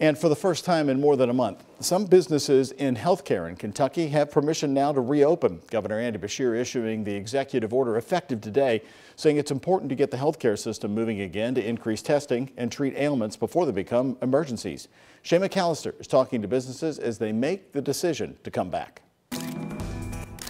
and for the first time in more than a month. Some businesses in healthcare in Kentucky have permission now to reopen. Governor Andy Bashir issuing the executive order effective today, saying it's important to get the healthcare system moving again to increase testing and treat ailments before they become emergencies. Shay McAllister is talking to businesses as they make the decision to come back.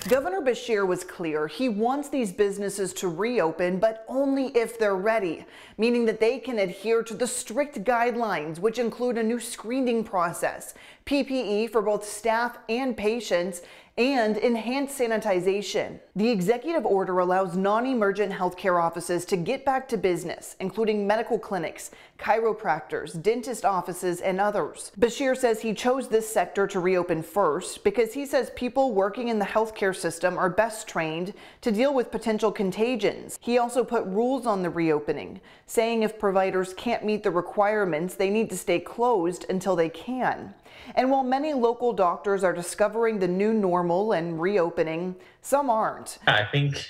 Governor Bashir was clear. He wants these businesses to reopen, but only if they're ready, meaning that they can adhere to the strict guidelines, which include a new screening process, PPE for both staff and patients, and enhanced sanitization. The executive order allows non-emergent healthcare offices to get back to business, including medical clinics, chiropractors, dentist offices, and others. Bashir says he chose this sector to reopen first because he says people working in the healthcare system are best trained to deal with potential contagions. He also put rules on the reopening, saying if providers can't meet the requirements, they need to stay closed until they can. And while many local doctors are discovering the new norm normal and reopening, some aren't. I think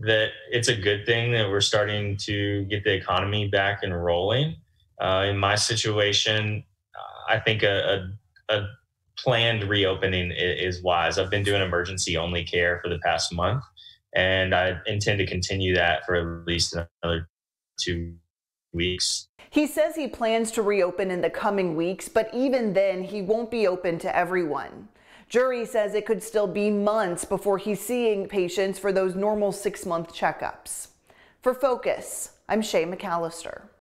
that it's a good thing that we're starting to get the economy back and rolling. Uh, in my situation, I think a, a, a planned reopening is wise. I've been doing emergency only care for the past month, and I intend to continue that for at least another two weeks. He says he plans to reopen in the coming weeks, but even then, he won't be open to everyone. Jury says it could still be months before he's seeing patients for those normal six month checkups. For Focus, I'm Shay McAllister.